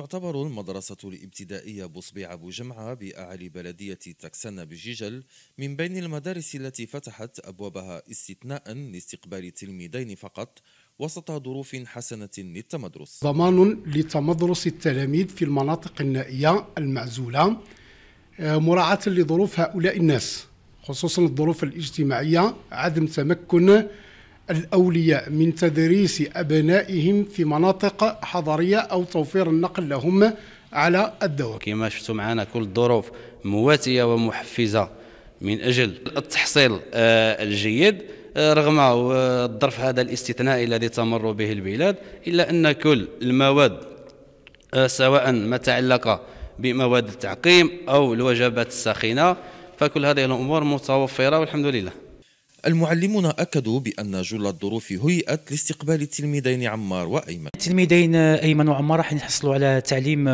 تعتبر المدرسة الابتدائية بصبيع أبو جمعة بأعلى بلدية تكسنة بجيجل من بين المدارس التي فتحت أبوابها استثناء لاستقبال تلميذين فقط وسط ظروف حسنة للتمدرس ضمان لتمدرس التلاميذ في المناطق النائية المعزولة آه، مراعاة لظروف هؤلاء الناس خصوصا الظروف الاجتماعية عدم تمكن الأولياء من تدريس أبنائهم في مناطق حضرية أو توفير النقل لهم على الدوام كما شفتوا معنا كل الظروف مواتية ومحفزة من أجل التحصيل آه، الجيد آه، رغم آه، الظرف هذا الاستثنائي الذي تمر به البلاد إلا أن كل المواد سواء ما تعلق بمواد التعقيم أو الوجبات الساخنة فكل هذه الأمور متوفرة والحمد لله المعلمون أكدوا بأن جل الظروف هيئت لاستقبال التلميذين عمار وأيمن التلميذين أيمن وعمار راح يحصلوا على تعليم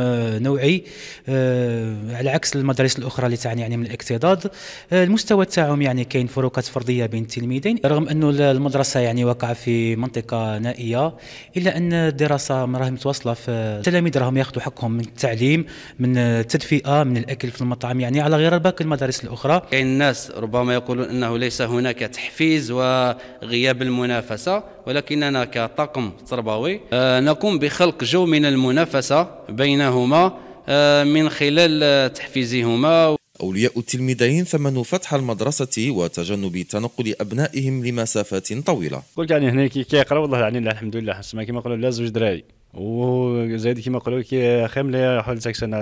نوعي آه، على عكس المدارس الأخرى اللي تعاني يعني من الاكتضاد آه، المستوى تاعهم يعني كاين فروقات فردية بين التلميذين رغم أنه المدرسة يعني واقعة في منطقة نائية إلا أن الدراسة راهي متواصلة فالتلاميذ راهم ياخذوا حقهم من التعليم من التدفئة من الأكل في المطعم يعني على غير باقي المدارس الأخرى كاين الناس ربما يقولون أنه ليس هناك تحفيز وغياب المنافسة ولكننا كطاقم تربوي آه، نقوم بخلق جو من المنافسة بينهما آه، من خلال تحفيزهما أولياء التلميذين ثمنوا فتح المدرسة وتجنب تنقل أبنائهم لمسافات طويلة قلت يعني هنا كي كيقراو والله يعني الحمد لله سما كما قالوا لا زوج دراري وزايد كما قالوا كي خامل حول سنة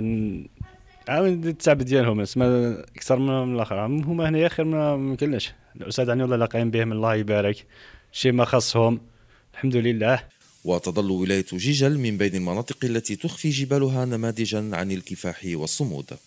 عاود يعني التعب ديالهم اسما اكثر من الاخر هما هنايا خير ما يمكنلناش الاستاذ عني والله لاقيين بهم الله يبارك شي ما خصهم الحمد لله وتظل ولاية جيجل من بين المناطق التي تخفي جبالها نماذجا عن الكفاح والصمود